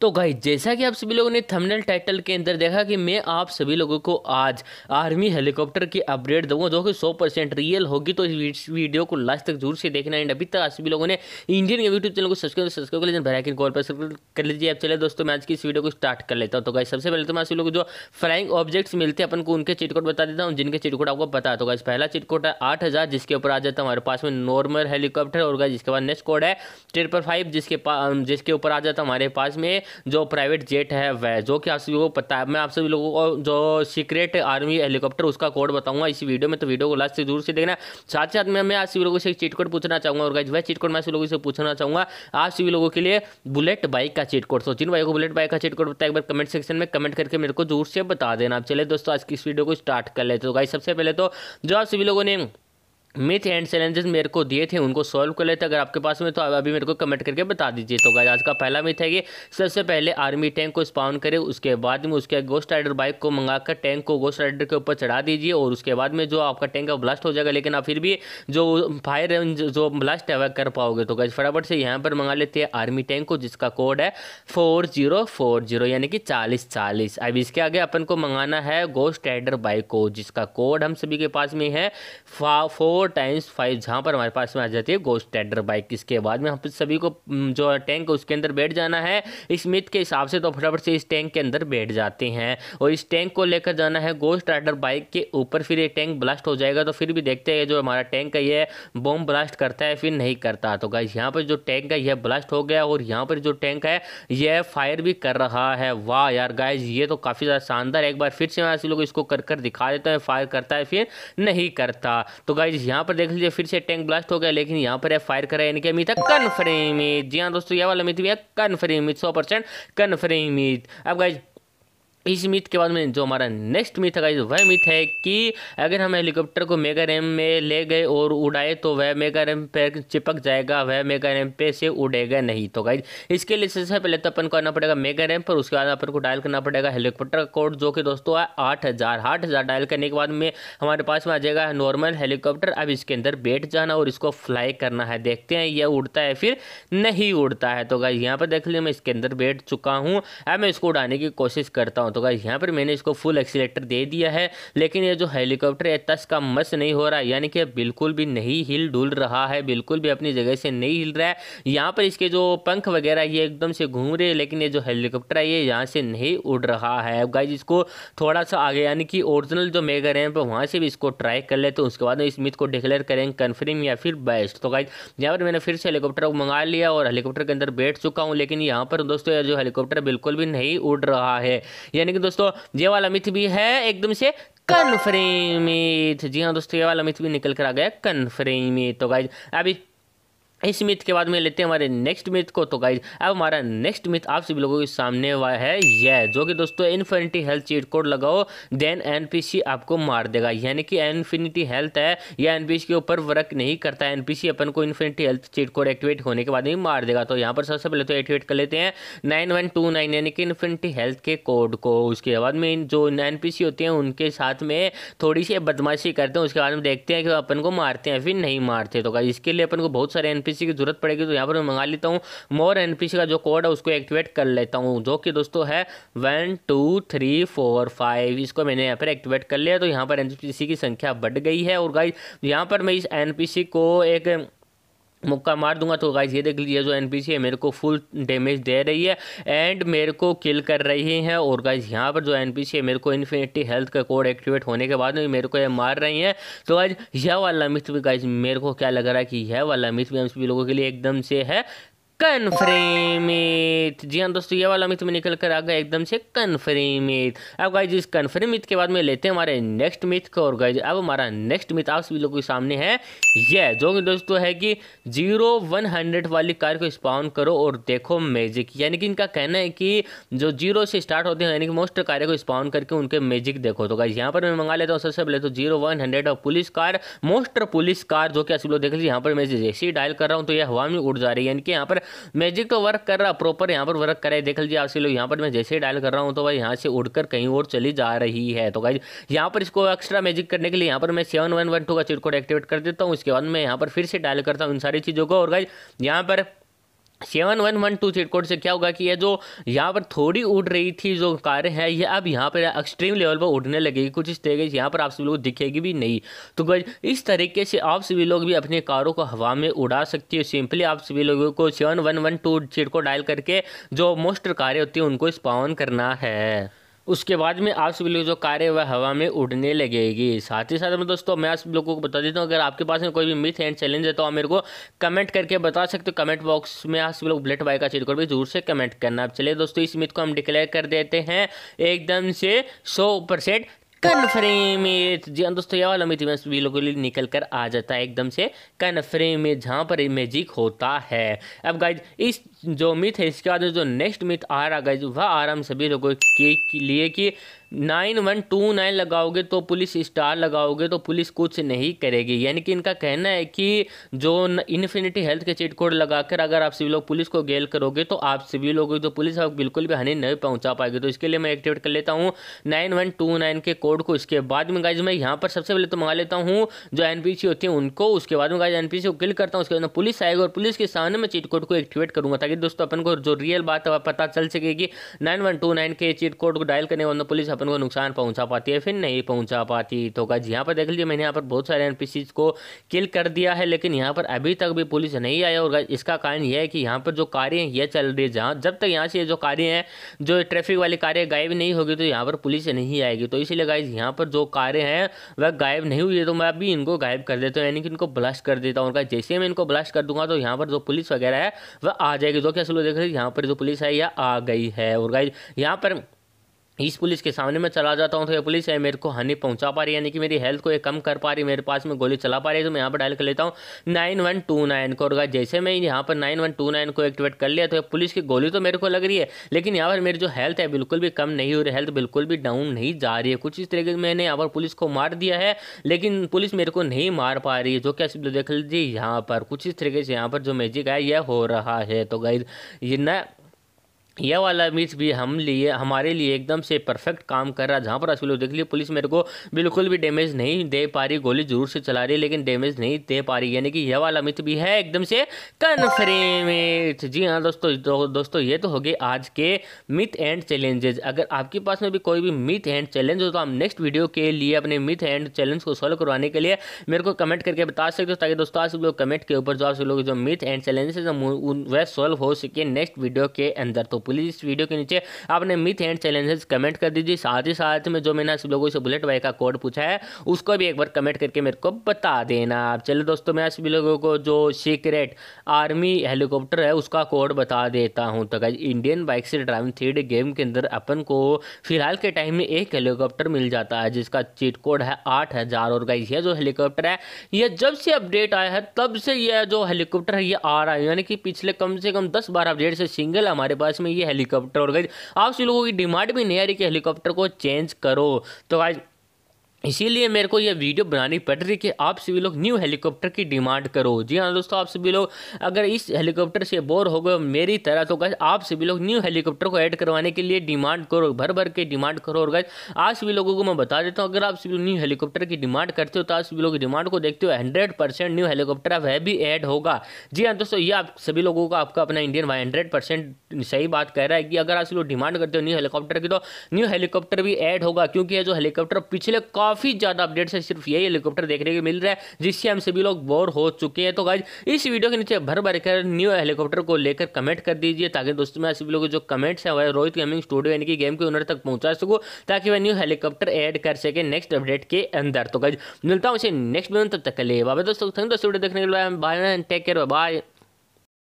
तो गाइज जैसा कि आप सभी लोगों ने थंबनेल टाइटल के अंदर देखा कि मैं आप सभी लोगों को आज आर्मी हेलीकॉप्टर की अपडेट दूंगा जो कि 100 परसेंट रियल होगी तो इस वीडियो को लास्ट तक जरूर से देखना एंड अभी तक आप सभी लोगों ने इंडियन यूट्यूब चैनल को सब्सक्राइब सब्सक्राइब कर लीजिए भराकिन कॉल पर कर लीजिए आप चले दोस्तों मैं आज की इस वीडियो को स्टार्ट कर लेता हूँ तो गाइज सबसे पहले तो मैं आप सभी लोग जो फ्लाइंग ऑब्जेक्ट्स मिलते हैं अपन को उनके चिटकोट बता देता हूँ जिनके चिटकोट आपको बता दो गाइज पहला चिटकोट है आठ जिसके ऊपर आ जाता है हमारे पास में नॉर्मल हेलीकॉप्टर और गाइज इसके बाद नेक्स्ट कोड है ट्रिपल फाइव जिसके जिसके ऊपर आ जाता हमारे पास में जो प्राइवेट जेट है वह जो कि आप सभी को पता है मैं आप सभी लोगों को जो सीक्रेट आर्मी हेलीकॉप्टर उसका कोड बताऊंगा इसी वीडियो में तो वीडियो को लास्ट से जरूर से देखना साथ साथ में मैं आप सभी लोगों से चीट कोड पूछना चाहूँगा और वह चीट कोड मैं सभी लोगों से पूछना चाहूँगा आप सभी लोगों के लिए बुलेट बाइक का चीट कोड सो जिन भाई को बुलेट बाइक का चीट कोड बताया एक बार कमेंट सेक्शन में कमेंट करके मेरे को जरूर से बता देना आप चले दोस्तों आज की इस वीडियो को स्टार्ट कर लेते हो तो गाइस सबसे पहले तो जो आप सभी लोगों ने मिथ एंड चैलेंजेस मेरे को दिए थे उनको सॉल्व कर लेते अगर आपके पास में तो आप अभी मेरे को कमेंट करके बता दीजिए तो गाइस आज का पहला मिथ है कि सबसे पहले आर्मी टैंक को स्पाउन करें उसके बाद में उसके गोस्ट राइडर बाइक को मंगाकर टैंक को गोस्ट राइडर के ऊपर चढ़ा दीजिए और उसके बाद में जो आपका टैंक है ब्लास्ट हो जाएगा लेकिन आप फिर भी जो फायर रेंज जो ब्लास्ट है कर पाओगे तो गाइज फटाफट से यहाँ पर मंगा लेते हैं आर्मी टैंक को जिसका कोड है फोर जीरो फोर जीरो यानी कि चालीस चालीस अब इसके आगे अपन को मंगाना है गोस्ट राइडर बाइक को जिसका कोड हम सभी के पास में है फा फोर टाइम्स फाइव जहाँ पर हमारे पास में आ जाती है गोस्ट टेंडर बाइक इसके बाद में हम सभी को जो टैंक है उसके अंदर बैठ जाना है इस मिथ के हिसाब से तो फटाफट से इस टैंक के अंदर बैठ जाते हैं और इस टैंक को लेकर जाना है गोस्ट राइडर बाइक के ऊपर फिर ये टैंक ब्लास्ट हो जाएगा तो फिर भी देखते हैं जो हमारा टैंक है ये बॉम्ब ब्लास्ट करता है फिर नहीं करता तो गाइज यहाँ पर जो टैंक है यह ब्लास्ट हो गया और यहाँ पर जो टैंक है यह फायर भी कर रहा है वाह यार गाइज ये तो काफ़ी ज़्यादा शानदार एक बार फिर से मैं लोग इसको कर कर दिखा देता है फायर करता है फिर नहीं करता तो गाइज यहाँ पर देख लीजिए फिर से टैंक ब्लास्ट हो गया लेकिन यहाँ पर है फायर करा यानी कि अमित है कन्फ्रेमित जी हाँ दोस्तों यह वाला अमित भी है कन्फ्रेमित सौ परसेंट कन्फ्रेमित अब गाइज इस मिथ के बाद में जो हमारा नेक्स्ट मिथ है वह मिथ है कि अगर हम हेलीकॉप्टर को मेगा रैम में ले गए और उड़ाए तो वह मेगा रैम पर चिपक जाएगा वह मेगा रैम पे से उड़ेगा नहीं तो गाइज इसके लिए सबसे पहले तो अपन को आना पड़ेगा मेगा रैम पर उसके बाद अपन को डायल करना पड़ेगा हेलीकॉप्टर का कोड जो कि दोस्तों है आठ हज़ार आठ हज़ार डायल करने के बाद में हमारे पास में आ जाएगा नॉर्मल हेलीकॉप्टर अब इसके अंदर बैठ जाना और इसको फ्लाई करना है देखते हैं यह उड़ता है फिर नहीं उड़ता है तो गाइज यहाँ पर देख लीजिए मैं इसके अंदर बैठ चुका हूँ अब मैं इसको उड़ाने की कोशिश करता हूँ हूँ तो गाइज यहाँ पर मैंने इसको फुल एक्सीटर दे दिया है लेकिन ये जो हेलीकॉप्टर है तस का मस नहीं हो रहा यानी कि बिल्कुल भी नहीं हिल डुल रहा है बिल्कुल भी अपनी जगह से नहीं हिल रहा है यहाँ पर इसके जो पंख वगैरह ये एकदम से घूम रहे लेकिन ये जो हेलीकॉप्टर है ये यहाँ से नहीं उड़ रहा है गाइज इसको थोड़ा सा आगे यानी कि ओरिजिनल जो मेगा रैम्प है वहाँ से भी इसको ट्राई कर लेते तो उसके बाद इस मिथ को डिक्लेयर करेंगे कन्फर्म या फिर बेस्ट तो गाइज यहाँ पर मैंने फिर से हेलीकॉप्टर को मंगा लिया और हेलीकॉप्टर के अंदर बैठ चुका हूँ लेकिन यहाँ पर दोस्तों जो हेलीकॉप्टर बिल्कुल भी नहीं उड़ रहा है यानी कि दोस्तों ये वाला मिथ भी है एकदम से कन्फ्रेमित जी हाँ दोस्तों ये वाला मिथ भी निकल कर आ गया कन्फ्रेमित तो गाइज अभी इस मिथ के बाद में लेते हैं हमारे नेक्स्ट मिथ को तो गाइज अब हमारा नेक्स्ट मिथ आप सभी लोगों के सामने हुआ है यह जो कि दोस्तों इन्फिनिटी हेल्थ चीट कोड लगाओ देन एनपीसी आपको मार देगा यानी कि इन्फिनिटी हेल्थ है या एनपीसी के ऊपर वर्क नहीं करता है एनपीसी अपन को infinity health cheat code activate होने के बाद ही मार देगा तो यहाँ पर सबसे पहले तो एक्टिवेट कर लेते हैं नाइन वन टू नाइन यानी कि इन्फिनिटी हेल्थ के कोड को उसके बाद में जो एन होती हैं उनके साथ में थोड़ी सी बदमाशी करते हैं उसके बाद में देखते हैं कि अपन को मारते हैं फिर नहीं मारते तो गाइज इसके लिए अपन को बहुत सारे एन एनपीसी की ज़रूरत पड़ेगी तो यहाँ पर मैं मंगा लेता हूँ मोर एनपीसी का जो कोड है उसको एक्टिवेट कर लेता हूँ जो कि दोस्तों है one two three four five इसको मैंने यहाँ पर एक्टिवेट कर लिया तो यहाँ पर एनपीसी की संख्या बढ़ गई है और गाइज यहाँ पर मैं इस एनपीसी को एक मुक्का मार दूंगा तो गाइज ये देख लीजिए जो एनपीसी है मेरे को फुल डैमेज दे रही है एंड मेरे को किल कर रही है और गाइज यहाँ पर जो एनपीसी है मेरे को इन्फिनिटी हेल्थ का कोड एक्टिवेट होने के बाद में मेरे को ये मार रही है तो गाइज यह वाला मिथ भी गाइज मेरे को क्या लग रहा है कि यह वाला मिथ भी हम सभी लोगों के लिए एकदम से है कन्फ्रेमित जी हाँ दोस्तों ये वाला मिथ में निकल कर आ गया एकदम से कन्फ्रेमित अब गाइज इस कन्फ्रेमित के बाद में लेते हैं हमारे नेक्स्ट मिथ को और गाइज अब हमारा नेक्स्ट मिथ आप सभी लोगों के सामने है ये जो कि दोस्तों है कि जीरो वन हंड्रेड वाली कार को स्पॉन करो और देखो मैजिक यानी कि इनका कहना है कि जो जीरो से स्टार्ट होते हैं यानी कि मोस्ट कार्य को स्पॉन करके उनके मैजिक देखो तो गाइज यहाँ पर मैं मंगा लेता हूँ सबसे पहले तो जीरो वन हंड्रेड और police car monster police car जो कि आप लोग देख लीजिए यहाँ पर मैं जैसे ही डायल कर रहा हूँ तो यह हवा में उड़ जा रही है यानी कि यहाँ पर मैजिक तो वर्क कर रहा प्रॉपर यहाँ पर वर्क है देख लीजिए आपसे लोग यहाँ पर मैं जैसे ही डायल कर रहा हूँ तो भाई यहाँ से उड़कर कहीं और चली जा रही है तो भाई यहाँ पर इसको एक्स्ट्रा मैजिक करने के लिए यहाँ पर मैं सेवन वन वन टू का चिट कोड एक्टिवेट कर देता हूँ उसके बाद मैं यहाँ पर फिर से डायल करता हूँ इन सारी चीज़ों को और भाई यहाँ पर seven one one two cheat code से क्या होगा कि ये जो यहाँ पर थोड़ी उड़ रही थी जो कार है ये अब यहाँ पर एक्सट्रीम लेवल पर उड़ने लगेगी कुछ इस तरीके से यहाँ पर आप सभी लोग दिखेगी भी नहीं तो गज इस तरीके से आप सभी लोग भी अपने कारों को हवा में उड़ा सकती है सिंपली आप सभी लोगों को seven one one two cheat code dial करके जो मोस्टर कारें होती हैं उनको स्पावन करना है उसके बाद में आप सभी लोग जो कार है वह हवा में उड़ने लगेगी साथ ही साथ में दोस्तों मैं आप लोगों को बता देता हूँ अगर आपके पास में कोई भी मिथ एंड चैलेंज है तो आप मेरे को कमेंट करके बता सकते हो कमेंट बॉक्स में आप सभी लोग बुलेट बाइक का चीज भी जरूर से कमेंट करना चलिए दोस्तों इस मिथ को हम डिक्लेयर कर देते हैं एकदम से सौ कन्फ्रेम जी हाँ दोस्तों ये वाला मिथ इवेंट्स भी लोगों लिए निकल कर आ जाता है एकदम से कन्फ्रेम जहाँ पर मैजिक होता है अब गाइज इस जो मिथ है इसके बाद जो नेक्स्ट मिथ आ रहा गाइज वह आराम सभी लोगों के लिए कि नाइन वन टू नाइन लगाओगे तो पुलिस स्टार लगाओगे तो पुलिस कुछ नहीं करेगी यानी कि इनका कहना है कि जो इन्फिनिटी हेल्थ के चिट कोड लगाकर अगर आप सभी लोग पुलिस को गेल करोगे तो आप सभी लोगों जो पुलिस है बिल्कुल भी हानि नहीं पहुंचा पाएगी तो इसके लिए मैं एक्टिवेट कर लेता हूँ नाइन वन टू नाइन के कोड कोड को इसके बाद में गाइज मैं यहाँ पर सबसे पहले तो मंगा लेता हूँ जो एन होती है उनको उसके बाद में गाइज एन को क्लिक करता हूँ उसके बाद पुलिस आएगा और पुलिस के सामने मैं चीट कोड को एक्टिवेट करूँगा ताकि दोस्तों अपन को जो रियल बात है पता चल सके कि नाइन के चीट कोड को डायल करने वाले पुलिस अपन को नुकसान पहुँचा पाती है फिर नहीं पहुँचा पाती तो गाइज यहाँ पर देख लीजिए मैंने यहाँ पर बहुत सारे एन को किल कर दिया है लेकिन यहाँ पर अभी तक भी पुलिस नहीं आया और इसका कारण यह है कि यहाँ पर जो कार्य है यह चल रही है जहाँ जब तक यहाँ से ये जो कार्य है जो ट्रैफिक वाली कार्य गायब नहीं होगी तो यहाँ पर पुलिस नहीं आएगी तो इसीलिए गाइज यहाँ पर जो कारें हैं वह गायब नहीं हुई है तो मैं अभी इनको गायब कर देता हूँ यानी कि इनको ब्लास्ट कर देता हूँ जैसे मैं इनको ब्लास्ट कर दूंगा तो यहाँ पर जो पुलिस वगैरह है वह आ जाएगी जो तो क्या सुलो देख रहे यहाँ पर जो पुलिस है यह आ गई है और गाइज यहाँ पर इस पुलिस के सामने मैं चला जाता हूँ तो ये पुलिस है मेरे को हानि पहुँचा पा रही है यानी कि मेरी हेल्थ को ये कम कर पा रही है मेरे पास में गोली चला पा रही है तो मैं यहाँ पर डायल कर लेता हूँ नाइन वन टू नाइन को और जैसे मैं यहाँ पर नाइन वन टू नाइन को एक्टिवेट कर लिया तो ये पुलिस की गोली तो मेरे को लग रही है लेकिन यहाँ पर मेरी जो हेल्थ है बिल्कुल भी कम नहीं हो रही हेल्थ बिल्कुल भी डाउन नहीं जा रही है कुछ इस तरीके से मैंने यहाँ पर पुलिस को मार दिया है लेकिन पुलिस मेरे को नहीं मार पा रही है जो कि देख लीजिए यहाँ पर कुछ इस तरीके से यहाँ पर जो मैजिक है यह हो रहा है तो गई ये ना यह वाला मिर्च भी हम लिए हमारे लिए एकदम से परफेक्ट काम कर रहा जहाँ पर असलो देख लिए पुलिस मेरे को बिल्कुल भी डैमेज नहीं दे पा रही गोली जरूर से चला रही लेकिन डैमेज नहीं दे पा रही यानी कि यह वाला मिर्च भी है एकदम से कन्फ्रेमेट जी हाँ दोस्तों दो, दोस्तों ये तो हो गए आज के मिथ एंड चैलेंजेज अगर आपके पास में भी कोई भी मिथ एंड चैलेंज हो तो आप नेक्स्ट वीडियो के लिए अपने मिथ एंड चैलेंज को सॉल्व करवाने के लिए मेरे को कमेंट करके बता सकते हो ताकि दोस्तों आप लोग कमेंट के ऊपर जो आप लोग जो मिथ एंड चैलेंजेस वह सॉल्व हो सके नेक्स्ट वीडियो के अंदर तो प्लीज़ इस वीडियो के नीचे आपने मिथ एंड चैलेंजेस कमेंट कर दीजिए साथ ही साथ में जो मैंने लोगों से बुलेट बाइक का कोड पूछा है उसको भी एक बार कमेंट करके मेरे को बता देना आप चलो दोस्तों मैं सभी लोगों को जो सीक्रेट आर्मी हेलीकॉप्टर है उसका कोड बता देता हूँ तो गाइज इंडियन बाइक से ड्राइविंग थ्री गेम के अंदर अपन को फिलहाल के टाइम में एक हेलीकॉप्टर मिल जाता है जिसका चीट कोड है आठ हज़ार और गाइज ये जो हेलीकॉप्टर है ये जब से अपडेट आया है तब से यह जो हेलीकॉप्टर है ये आ रहा है यानी कि पिछले कम से कम दस बारह अपडेट से सिंगल हमारे पास में में ये हेलीकॉप्टर और गई आपसी लोगों की डिमांड भी नहीं आ रही कि हेलीकॉप्टर को चेंज करो तो गाइज इसीलिए मेरे को ये वीडियो बनानी पड़ रही कि आप सभी लोग न्यू हेलीकॉप्टर की डिमांड करो जी हाँ दोस्तों आप सभी लोग अगर इस हेलीकॉप्टर से बोर हो गए मेरी तरह तो गए आप सभी लोग न्यू हेलीकॉप्टर को ऐड करवाने के लिए डिमांड करो भर भर के डिमांड करो और गए आज सभी लोगों को मैं बता देता हूँ अगर आप सभी न्यू हेलीकॉप्टर की डिमांड करते हो तो आप सभी लोग डिमांड को देखते हो हंड्रेड न्यू हेलीकॉप्टर वह भी ऐड होगा जी हाँ दोस्तों ये आप सभी लोगों का आपका अपना इंडियन वाई हंड्रेड सही बात कह रहा है कि अगर आप सभी लोग डिमांड करते हो न्यू हेलीकॉप्टर की तो न्यू हेलीकॉप्टर भी ऐड होगा क्योंकि ये जो हेलीकॉप्टर पिछले काफ़ी ज़्यादा अपडेट्स है सिर्फ यही हेलीकॉप्टर देखने को मिल रहा है जिससे हम सभी लोग बोर हो चुके हैं तो गाइज इस वीडियो के नीचे भर भर कर न्यू हेलीकॉप्टर को लेकर कमेंट कर दीजिए ताकि दोस्तों मैं सभी लोग जो कमेंट्स है वह रोहित गेमिंग स्टूडियो यानी कि गेम के ऊनर तक पहुंचा सकूँ ताकि वह न्यू हेलीकॉप्टर एड कर सके नेक्स्ट अपडेट के अंदर तो गाइज मिलता हूँ उसे नेक्स्ट वीडियो तब तक ले बाबा दोस्तों दोस्तों वीडियो देखने के लिए बाय टेक केयर बाय